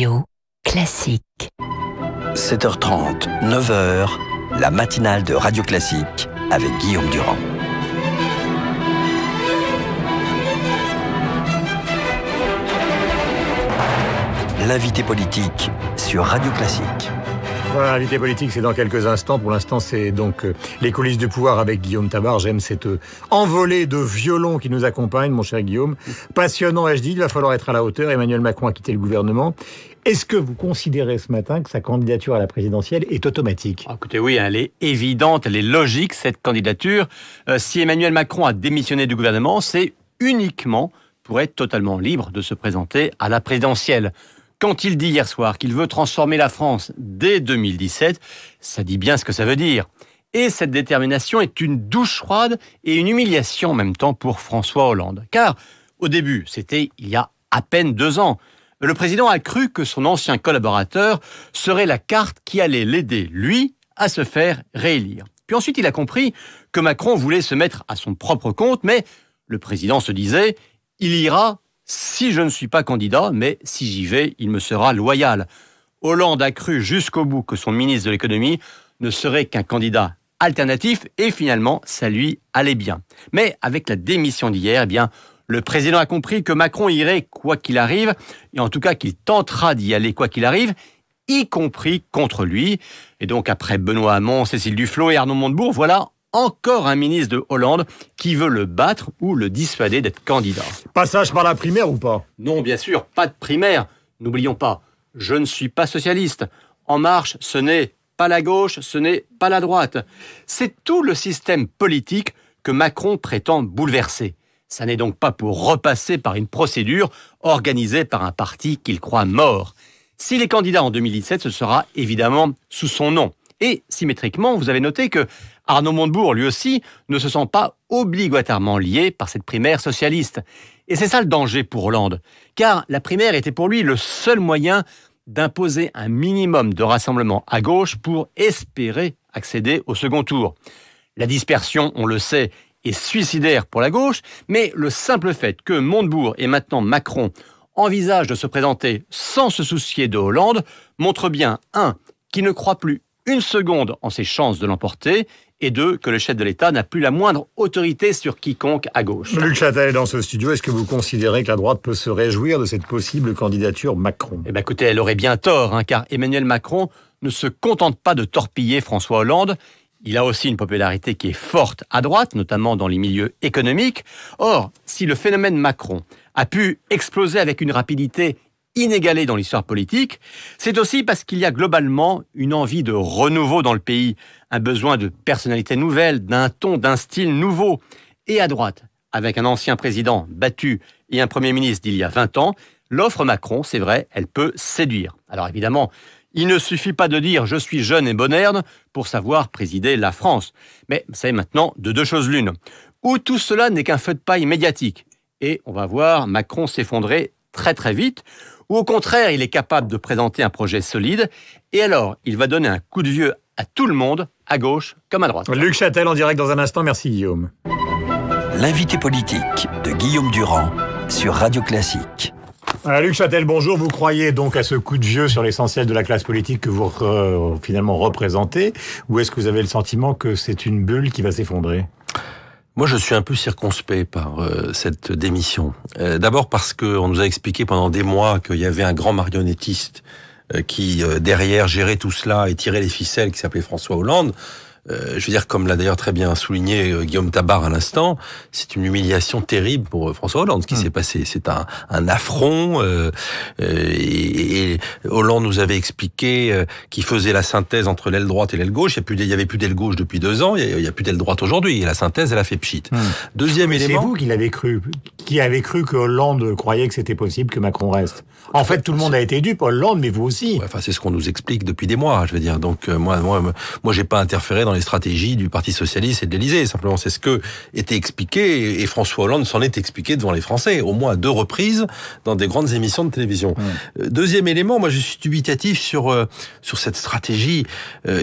Radio Classique. 7h30, 9h, la matinale de Radio Classique avec Guillaume Durand. L'invité politique sur Radio Classique. l'invité politique, c'est dans quelques instants. Pour l'instant, c'est donc euh, les coulisses du pouvoir avec Guillaume Tabar. J'aime cette euh, envolée de violons qui nous accompagne, mon cher Guillaume. Passionnant, ai-je dit. Il va falloir être à la hauteur. Emmanuel Macron a quitté le gouvernement. Est-ce que vous considérez ce matin que sa candidature à la présidentielle est automatique ah, Écoutez, oui, elle est évidente, elle est logique, cette candidature. Euh, si Emmanuel Macron a démissionné du gouvernement, c'est uniquement pour être totalement libre de se présenter à la présidentielle. Quand il dit hier soir qu'il veut transformer la France dès 2017, ça dit bien ce que ça veut dire. Et cette détermination est une douche froide et une humiliation en même temps pour François Hollande. Car au début, c'était il y a à peine deux ans, le président a cru que son ancien collaborateur serait la carte qui allait l'aider, lui, à se faire réélire. Puis ensuite, il a compris que Macron voulait se mettre à son propre compte, mais le président se disait, il ira si je ne suis pas candidat, mais si j'y vais, il me sera loyal. Hollande a cru jusqu'au bout que son ministre de l'économie ne serait qu'un candidat alternatif et finalement ça lui allait bien. Mais avec la démission d'hier, eh bien le président a compris que Macron irait quoi qu'il arrive, et en tout cas qu'il tentera d'y aller quoi qu'il arrive, y compris contre lui. Et donc après Benoît Hamon, Cécile Duflot et Arnaud Montebourg, voilà encore un ministre de Hollande qui veut le battre ou le dissuader d'être candidat. Passage par la primaire ou pas Non, bien sûr, pas de primaire. N'oublions pas, je ne suis pas socialiste. En marche, ce n'est pas la gauche, ce n'est pas la droite. C'est tout le système politique que Macron prétend bouleverser. Ça n'est donc pas pour repasser par une procédure organisée par un parti qu'il croit mort. S'il est candidat en 2017, ce sera évidemment sous son nom. Et symétriquement, vous avez noté que Arnaud Montebourg, lui aussi, ne se sent pas obligatoirement lié par cette primaire socialiste. Et c'est ça le danger pour Hollande, car la primaire était pour lui le seul moyen d'imposer un minimum de rassemblement à gauche pour espérer accéder au second tour. La dispersion, on le sait, et suicidaire pour la gauche, mais le simple fait que Montebourg et maintenant Macron envisagent de se présenter sans se soucier de Hollande montre bien, un, qu'il ne croit plus une seconde en ses chances de l'emporter, et deux, que le chef de l'État n'a plus la moindre autorité sur quiconque à gauche. Luc Châtel dans ce studio. Est-ce que vous considérez que la droite peut se réjouir de cette possible candidature Macron Eh bien écoutez, elle aurait bien tort, hein, car Emmanuel Macron ne se contente pas de torpiller François Hollande, il a aussi une popularité qui est forte à droite, notamment dans les milieux économiques. Or, si le phénomène Macron a pu exploser avec une rapidité inégalée dans l'histoire politique, c'est aussi parce qu'il y a globalement une envie de renouveau dans le pays, un besoin de personnalités nouvelle, d'un ton, d'un style nouveau. Et à droite, avec un ancien président battu et un Premier ministre d'il y a 20 ans, l'offre Macron, c'est vrai, elle peut séduire. Alors évidemment, il ne suffit pas de dire je suis jeune et bonherne pour savoir présider la France. Mais c'est maintenant de deux choses l'une. Ou tout cela n'est qu'un feu de paille médiatique. Et on va voir Macron s'effondrer très très vite. Ou au contraire, il est capable de présenter un projet solide. Et alors, il va donner un coup de vieux à tout le monde, à gauche comme à droite. Luc Châtel en direct dans un instant. Merci Guillaume. L'invité politique de Guillaume Durand sur Radio Classique. Euh, Luc Châtel, bonjour. Vous croyez donc à ce coup de vieux sur l'essentiel de la classe politique que vous finalement représentez Ou est-ce que vous avez le sentiment que c'est une bulle qui va s'effondrer moi, je suis un peu circonspect par euh, cette démission. Euh, d'abord parce qu'on nous a expliqué pendant des mois qu'il y avait un grand marionnettiste qui, derrière, gérait tout cela et tirait les ficelles, qui s'appelait François Hollande. Euh, je veux dire, comme l'a d'ailleurs très bien souligné euh, Guillaume Tabar à l'instant, c'est une humiliation terrible pour euh, François Hollande ce qui mm. s'est passé. C'est un, affront. et, Hollande nous avait expliqué qu'il faisait la synthèse entre l'aile droite et l'aile gauche. Il y avait plus d'aile gauche depuis deux ans. Il n'y a, plus d'aile droite aujourd'hui. La synthèse, elle a fait pchit. Mm. Deuxième élément. C'est vous qui l'avez cru qui avait cru que Hollande croyait que c'était possible que Macron reste En fait, tout le monde a été dupe, Hollande, mais vous aussi. enfin, c'est ce qu'on nous explique depuis des mois, je veux dire. Donc, euh, moi, moi, moi, j'ai pas interféré dans les stratégies du Parti Socialiste et de l'Élysée. Simplement, c'est ce que était expliqué, et François Hollande s'en est expliqué devant les Français, au moins deux reprises, dans des grandes émissions de télévision. Euh, deuxième élément, moi, je suis dubitatif sur, euh, sur cette stratégie.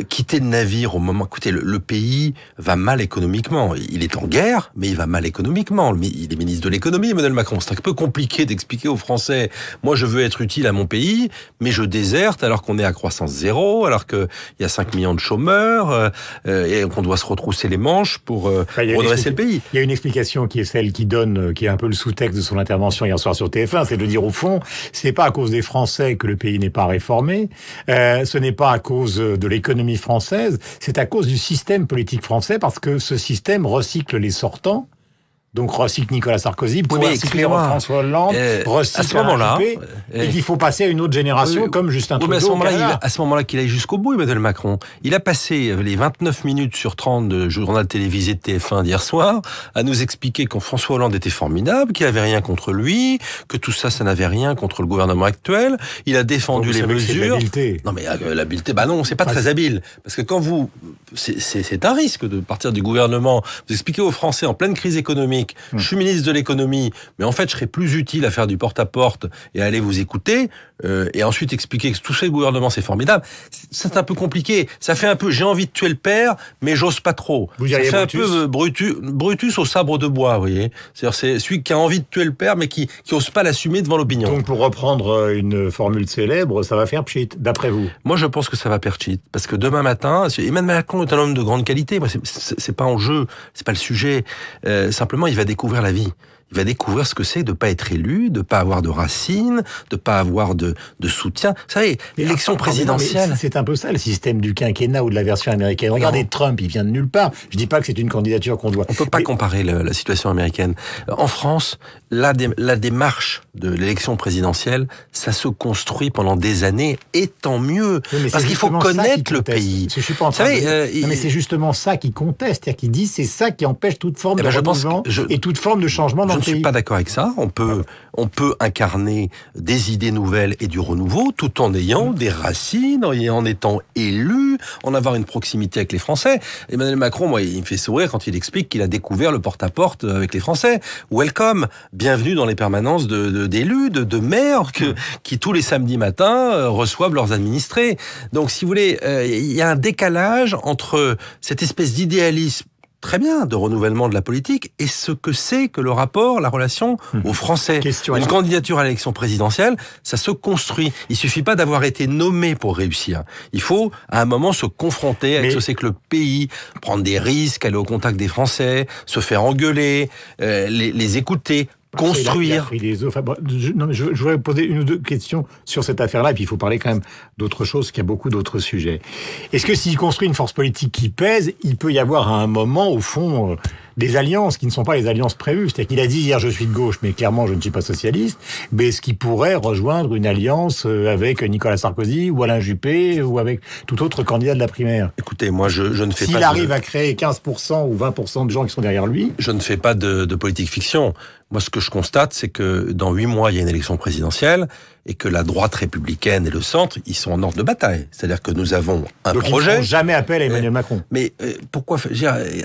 quitter le navire au moment... Écoutez, le, le pays va mal économiquement. Il est en guerre, mais il va mal économiquement. Il est ministre de l'économie Emmanuel Macron. C'est un peu compliqué d'expliquer aux Français, moi je veux être utile à mon pays, mais je déserte alors qu'on est à croissance zéro, alors qu'il y a 5 millions de chômeurs, euh, euh, et qu'on doit se retrousser les manches pour euh, bah, redresser le pays. Il y a une explication qui est celle qui donne, qui est un peu le sous-texte de son intervention hier soir sur TF1, c'est de dire au fond, c'est pas à cause des Français que le pays n'est pas réformé, ce n'est pas à cause de l'économie française, c'est à cause du système politique français, parce que ce système recycle les sortants donc recycle Nicolas Sarkozy, pour recycler François Hollande, euh, à ce moment-là, euh, il faut passer à une autre génération comme Justin Trudeau. Mais à ce moment-là, qu'il aille jusqu'au bout, Emmanuel Macron. Il a passé les 29 minutes sur 30 de journal télévisé TF1 d'hier soir à nous expliquer qu'en François Hollande était formidable, qu'il n'avait rien contre lui, que tout ça, ça n'avait rien contre le gouvernement actuel. Il a défendu les mesures. Non mais euh, l'habileté, bah non, c'est pas très habile, parce que quand vous, c'est un risque de partir du gouvernement, vous expliquez aux Français en pleine crise économique je suis ministre de l'économie, mais en fait, je serais plus utile à faire du porte-à-porte et à aller vous écouter, euh, et ensuite expliquer que tout ce gouvernement, c'est formidable. C'est un peu compliqué. Ça fait un peu, j'ai envie de tuer le père, mais j'ose pas trop. Vous ça Brutus. un peu euh, Brutus, Brutus au sabre de bois, vous voyez. C'est-à-dire, c'est celui qui a envie de tuer le père, mais qui, n'ose ose pas l'assumer devant l'opinion. Donc, pour reprendre euh, une formule célèbre, ça va faire pchit, d'après vous Moi, je pense que ça va faire pchit. Parce que demain matin, Emmanuel Macron est un homme de grande qualité. Moi, c'est pas en jeu, c'est pas le sujet. simplement, il va découvrir la vie. Il va découvrir ce que c'est de ne pas être élu, de ne pas avoir de racines, de ne pas avoir de, soutien. Vous savez, l'élection présidentielle... C'est un peu ça, le système du quinquennat ou de la version américaine. Regardez Trump, il vient de nulle part. Je ne dis pas que c'est une candidature qu'on doit... On ne peut pas comparer la situation américaine. En France, la, démarche de l'élection présidentielle, ça se construit pendant des années, et tant mieux. parce qu'il faut connaître le pays. Je suis euh, mais c'est justement ça qui conteste, c'est-à-dire qui dit c'est ça qui empêche toute forme eh de ben, je et toute forme de changement dans je ne suis pas d'accord avec ça. On peut, on peut incarner des idées nouvelles et du renouveau tout en ayant mm. des racines, en étant élu, en avoir une proximité avec les Français. Emmanuel Macron, moi, il me fait sourire quand il explique qu'il a découvert le porte-à-porte avec les Français. Welcome, bienvenue dans les permanences d'élus, de, de, maires mm. qui tous les samedis matins euh, reçoivent leurs administrés. Donc, si vous voulez, euh, il y a un décalage entre cette espèce d'idéalisme très bien de renouvellement de la politique et ce que c'est que le rapport, la relation hmm. aux Français. Une candidature à l'élection présidentielle, ça se construit. Il suffit pas d'avoir été nommé pour réussir. Il faut à un moment se confronter avec ce que c'est que le pays, prendre des risques, aller au contact des Français, se faire engueuler, euh, les, les écouter, construire. je, non, je, voudrais poser une ou deux questions sur cette affaire-là, et puis il faut parler quand même d'autre chose, qu'il y a beaucoup d'autres sujets. Est-ce que s'il construit une force politique qui pèse, il peut y avoir à un moment, au fond, euh, des alliances qui ne sont pas les alliances prévues C'est-à-dire qu'il a dit hier je suis de gauche, mais clairement je ne suis pas socialiste, mais est-ce qu'il pourrait rejoindre une alliance euh, avec Nicolas Sarkozy ou Alain Juppé ou avec tout autre candidat de la primaire Écoutez, moi je, ne fais pas... S'il arrive à créer 15% ou 20% de gens qui sont derrière lui... Je ne fais pas de, de politique fiction. Moi, ce que je constate, c'est que dans huit mois, il y a une élection présidentielle et que la droite républicaine et le centre, ils sont en ordre de bataille. C'est-à-dire que nous avons un projet. Ils ne jamais appel à Emmanuel euh, Macron. Mais euh, pourquoi euh,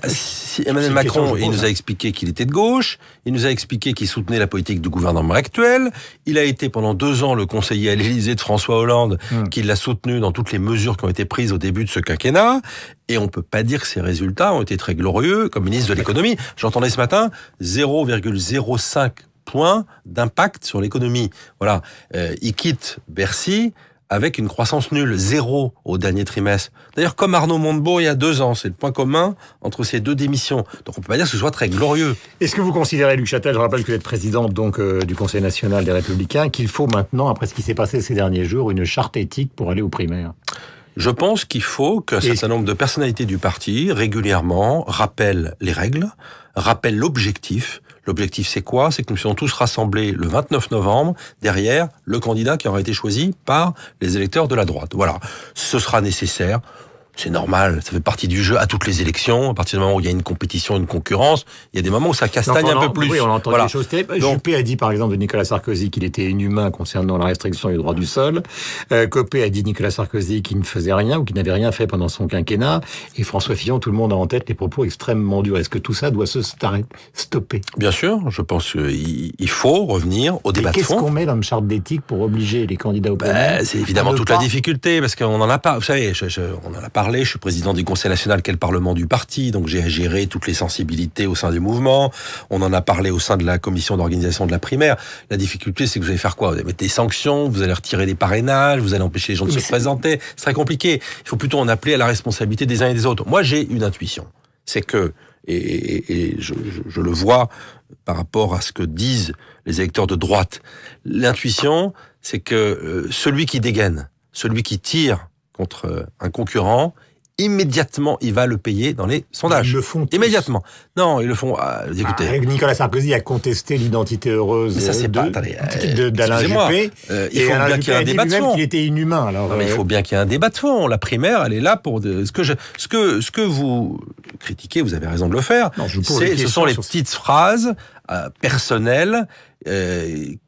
Emmanuel Macron, il nous a hein. expliqué qu'il était de gauche, il nous a expliqué qu'il soutenait la politique du gouvernement actuel, il a été pendant deux ans le conseiller à l'Élysée de François Hollande, hmm. qui l'a soutenu dans toutes les mesures qui ont été prises au début de ce quinquennat, et on ne peut pas dire que ces résultats ont été très glorieux comme ministre de l'économie. J'entendais ce matin 0,05 point d'impact sur l'économie. Voilà, euh, il quitte Bercy avec une croissance nulle, zéro au dernier trimestre. D'ailleurs, comme Arnaud Montebourg il y a deux ans, c'est le point commun entre ces deux démissions. Donc on peut pas dire que ce soit très glorieux. Est-ce que vous considérez, Luc Châtel, je rappelle que vous êtes président donc, euh, du Conseil national des Républicains, qu'il faut maintenant, après ce qui s'est passé ces derniers jours, une charte éthique pour aller aux primaires je pense qu'il faut qu'un certain nombre de personnalités du parti, régulièrement, rappellent les règles, rappellent l'objectif. L'objectif, c'est quoi C'est que nous sommes tous rassemblés le 29 novembre derrière le candidat qui aura été choisi par les électeurs de la droite. Voilà. Ce sera nécessaire. C'est normal, ça fait partie du jeu à toutes les élections. À partir du moment où il y a une compétition, une concurrence, il y a des moments où ça castagne un peu plus. Oui, on entend des choses Juppé a dit par exemple de Nicolas Sarkozy qu'il était inhumain concernant la restriction du droit du sol. Euh, Copé a dit Nicolas Sarkozy qu'il ne faisait rien ou qu'il n'avait rien fait pendant son quinquennat. Et François Fillon, tout le monde a en tête les propos extrêmement durs. Est-ce que tout ça doit se stopper Bien sûr, je pense qu'il faut revenir au débat de fond. Qu'est-ce qu'on met dans le charte d'éthique pour obliger les candidats au ben, C'est évidemment toute la difficulté parce qu'on n'en a pas. Vous savez, on n'en a pas je suis président du Conseil national qui est le Parlement du parti, donc j'ai géré toutes les sensibilités au sein du mouvement. On en a parlé au sein de la commission d'organisation de la primaire. La difficulté, c'est que vous allez faire quoi Vous allez mettre des sanctions, vous allez retirer des parrainages, vous allez empêcher les gens de se présenter. C'est très compliqué. Il faut plutôt en appeler à la responsabilité des uns et des autres. Moi, j'ai une intuition. C'est que, et, je le vois par rapport à ce que disent les électeurs de droite, l'intuition, c'est que euh, celui qui dégaine, celui qui tire contre euh, un concurrent, immédiatement, il va le payer dans les sondages. Ils le font tous. Immédiatement. Non, ils le font. Ah, ah, écoutez, Nicolas Sarkozy a contesté l'identité heureuse ça, euh, de, d'Alain Juppé. Euh, il faut bien qu'il y ait un débat de fond. Il était inhumain. Alors, mais il faut bien qu'il y ait un débat de fond. La primaire, elle est là pour de... ce que je... ce que ce que vous critiquez, vous avez raison de le faire. je ce sont les petites phrases personnelles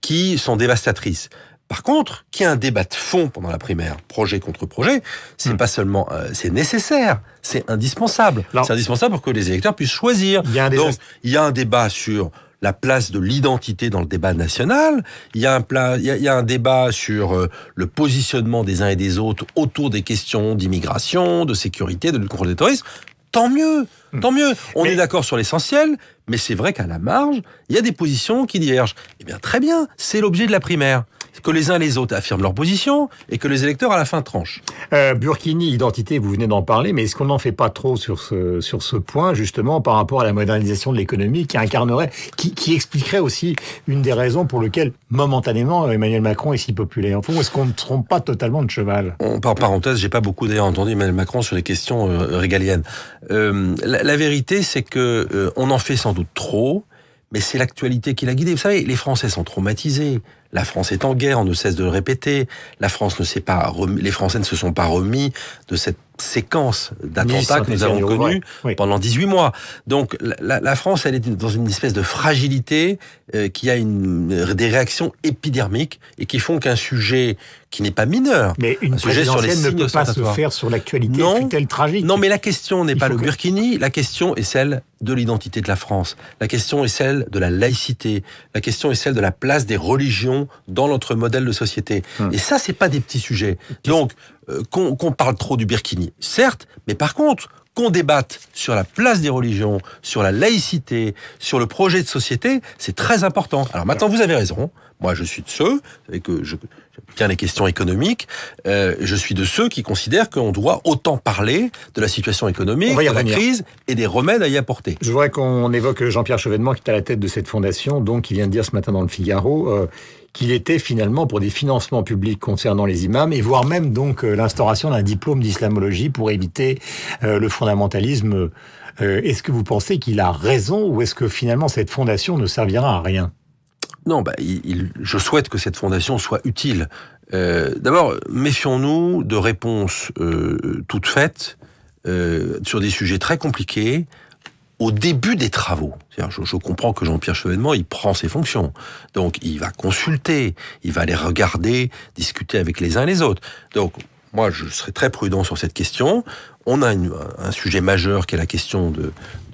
qui sont dévastatrices. Par contre, qu'il y ait un débat de fond pendant la primaire, projet contre projet, c'est hmm. pas seulement euh, c'est nécessaire, c'est indispensable. C'est indispensable pour que les électeurs puissent choisir. Il y a un Donc, il y a un débat sur la place de l'identité dans le débat national. Il y a un, il y a un débat sur euh, le positionnement des uns et des autres autour des questions d'immigration, de sécurité, de lutte contre le terrorisme. Tant mieux Mm. Tant mieux, on est d'accord sur l'essentiel, mais c'est vrai qu'à la marge, il y a des positions qui divergent. Eh bien, très bien, c'est l'objet de la primaire. Que les uns les autres affirment leur position et que les électeurs à la fin tranchent. Euh, Burkini, identité, vous venez d'en parler, mais est-ce qu'on n'en fait pas trop sur ce, sur ce point, justement, par rapport à la modernisation de l'économie qui incarnerait, qui, expliquerait aussi une des raisons pour lesquelles, momentanément, Emmanuel Macron est si populaire En fond, est-ce qu'on ne trompe pas totalement de cheval on, Par parenthèse, j'ai pas beaucoup d'ailleurs entendu Emmanuel Macron sur les questions euh, régaliennes. Euh, la vérité, c'est que euh, on en fait sans doute trop, mais c'est l'actualité qui l'a guidé. Vous savez, les Français sont traumatisés. La France est en guerre, on ne cesse de le répéter. La France ne pas les Français ne se sont pas remis de cette séquence d'attentats que nous avons connus pendant 18 mois. Donc la, France, elle est dans une espèce de fragilité euh, qui a une, euh, des réactions épidermiques et qui font qu'un sujet qui n'est pas mineur, mais une un sujet sur ne peut pas se faire sur l'actualité, fut tragique Non, mais la question n'est pas le Burkini, la question est celle de l'identité de la France, la question est celle de la laïcité, la question est celle de la place des religions dans notre modèle de société. Hum. Et ça, c'est pas des petits sujets. Donc euh, qu'on parle trop du Birkini, certes, mais par contre, qu'on débatte sur la place des religions, sur la laïcité, sur le projet de société, c'est très important. Alors maintenant, vous avez raison. Moi, je suis de ceux, et que je tiens les questions économiques, euh, je suis de ceux qui considèrent qu'on doit autant parler de la situation économique, de la crise et des remèdes à y apporter. Je voudrais qu'on évoque Jean-Pierre Chevènement, qui est à la tête de cette fondation, donc il vient de dire ce matin dans le Figaro. Euh, qu'il était finalement pour des financements publics concernant les imams, et voire même donc euh, l'instauration d'un diplôme d'islamologie pour éviter euh, le fondamentalisme. Euh, est-ce que vous pensez qu'il a raison ou est-ce que finalement cette fondation ne servira à rien non, bah, je souhaite que cette fondation soit utile. D'abord, méfions-nous de réponses toutes faites sur des sujets très compliqués au début des travaux. Je, comprends que Jean-Pierre Chevènement, il prend ses fonctions. Donc, il va consulter, il va aller regarder, discuter avec les uns et les autres. Donc, moi, je serais très prudent sur cette question. On a un sujet majeur qui est la question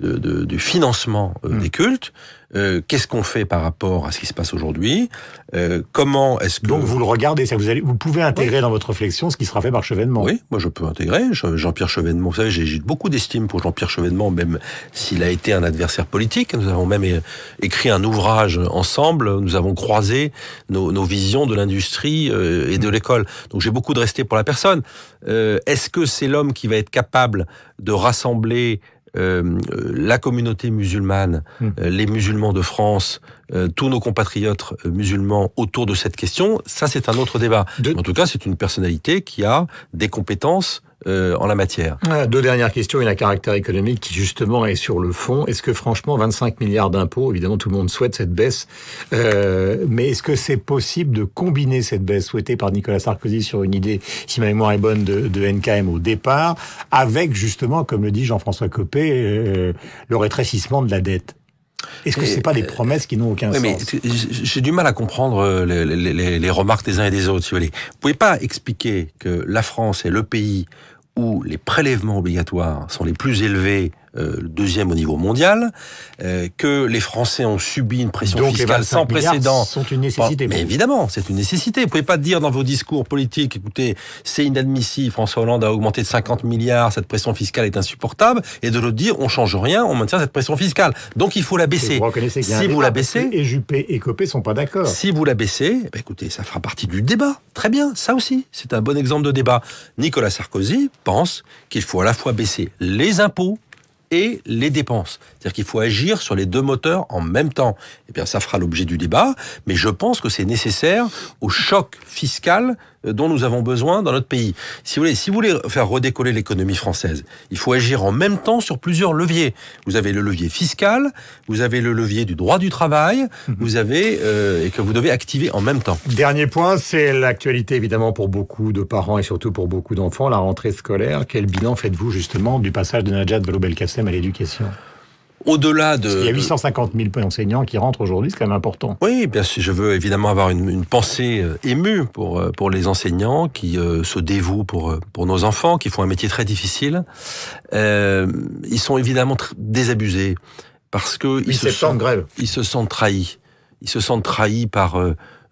du financement euh, hmm. des cultes. Euh, qu'est-ce qu'on fait par rapport à ce qui se passe aujourd'hui euh, Comment est-ce que... Donc vous le regardez, vous, allez, vous pouvez intégrer dans votre réflexion ce qui sera fait par Chevènement. Oui, moi je peux intégrer. Jean-Pierre Chevènement, vous savez, j'ai beaucoup d'estime pour Jean-Pierre Chevènement, même s'il a été un adversaire politique. Nous avons même écrit un ouvrage ensemble, nous avons croisé nos, visions de l'industrie euh, et de l'école. Donc j'ai beaucoup de respect pour la personne. est-ce que c'est l'homme qui va être capable de rassembler euh, euh, la communauté musulmane, hmm. euh, les musulmans de France, tous nos compatriotes musulmans autour de cette question, ça c'est un autre débat. En tout cas, c'est une personnalité qui a des compétences euh, en la matière. Ah, deux dernières questions. Il y a un caractère économique qui justement est sur le fond. Est-ce que franchement 25 milliards d'impôts, évidemment tout le monde souhaite cette baisse, euh, mais est-ce que c'est possible de combiner cette baisse souhaitée par Nicolas Sarkozy sur une idée, si ma mémoire est bonne, de, de NKM au départ, avec justement, comme le dit Jean-François Copé, euh, le rétrécissement de la dette est-ce que c'est pas des euh, promesses qui n'ont aucun sens J'ai du mal à comprendre euh, les, remarques des uns et des autres. Si vous, voulez. vous pouvez pas expliquer que la France est le pays où les prélèvements obligatoires sont les plus élevés euh, deuxième au niveau mondial, euh, que les Français ont subi une pression fiscale sans précédent. sont une nécessité. mais évidemment, c'est une nécessité. Vous pouvez pas dire dans vos discours politiques, écoutez, c'est inadmissible, François Hollande a augmenté de 50 milliards, cette pression fiscale est insupportable, et de le dire, on change rien, on maintient cette pression fiscale. Donc il faut la baisser. si vous la baissez, et Juppé et Copé sont pas d'accord. Si vous la baissez, eh ben, écoutez, ça fera partie du débat. Très bien, ça aussi, c'est un bon exemple de débat. Nicolas Sarkozy pense qu'il faut à la fois baisser les impôts et les dépenses. C'est-à-dire qu'il faut agir sur les deux moteurs en même temps. Eh bien, ça fera l'objet du débat, mais je pense que c'est nécessaire au choc fiscal euh, dont nous avons besoin dans notre pays. Si vous voulez, faire redécoller l'économie française, il faut agir en même temps sur plusieurs leviers. Vous avez le levier fiscal, vous avez le levier du droit du travail, mhm. vous avez euh, et que vous devez activer en même temps. Dernier point, c'est l'actualité évidemment pour beaucoup de parents et surtout pour beaucoup d'enfants, la rentrée scolaire. Quel bilan faites-vous justement du passage de Najat Vallaud-Belkacem à l'éducation au-delà de... Il y a 850 000 enseignants qui rentrent aujourd'hui, c'est quand même important. Oui, bien sûr, je veux évidemment avoir une, pensée euh, émue pour, euh, pour les enseignants qui euh, se dévouent pour, pour nos enfants, qui font un métier très difficile. ils sont évidemment désabusés parce que... Ils se, sentent, grève. ils se sentent trahis. Ils se sentent trahis par...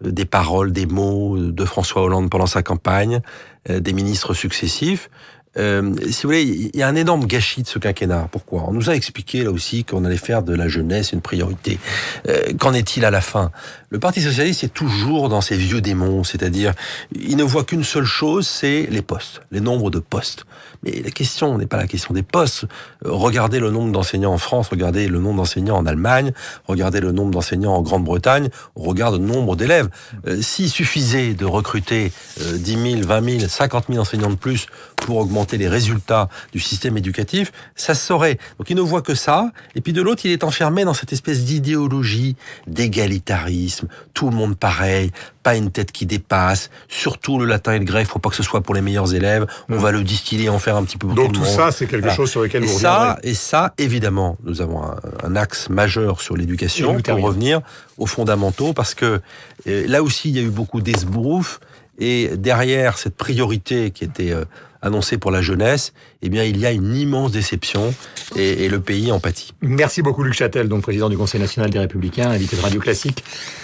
des paroles, des mots de François Hollande pendant sa campagne, des ministres successifs. Euh, si vous voulez, il y a un énorme gâchis de ce quinquennat. Pourquoi On nous a expliqué là aussi qu'on allait faire de la jeunesse une priorité. Euh, qu'en est-il à la fin Le Parti socialiste est toujours dans ses vieux démons, c'est-à-dire il ne voit qu'une seule chose, c'est les postes, les nombres de postes. Mais la question n'est pas la question des postes. Euh, regardez le nombre d'enseignants en France, regardez le nombre d'enseignants en Allemagne, regardez le nombre d'enseignants en Grande-Bretagne, on regarde le nombre d'élèves. Euh, s'il suffisait de recruter 10 000, 20 000, 50 000 enseignants de plus pour augmenter les résultats du système éducatif, ça se saurait. Donc il ne voit que ça, et puis de l'autre, il est enfermé dans cette espèce d'idéologie d'égalitarisme, tout le monde pareil, pas une tête qui dépasse, surtout le latin et le grec, faut pas que ce soit pour les meilleurs élèves, on mm. va le distiller, en faire un petit peu pour Donc tout, ça, c'est quelque chose sur lequel et ça, Et ça, évidemment, nous avons un, axe majeur sur l'éducation pour revenir aux fondamentaux, parce que euh, là aussi, il y a eu beaucoup d'esbrouf, et derrière cette priorité qui était euh, annoncée pour la jeunesse, eh bien, il y a une immense déception et, le pays en pâtit. Merci beaucoup, Luc Châtel, donc président du Conseil national des Républicains, invité de Radio Classique.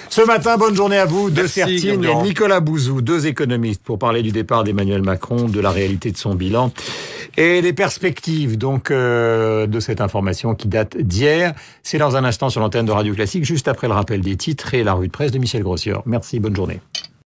Ce matin, bonne journée à vous, de Certine et Nicolas Bouzou, deux économistes, pour parler du départ d'Emmanuel Macron, de la réalité de son bilan et des perspectives donc euh, de cette information qui date d'hier. C'est dans un instant sur l'antenne de Radio Classique, juste après le rappel des titres et la rue de presse de Michel Grossier. Merci, bonne journée.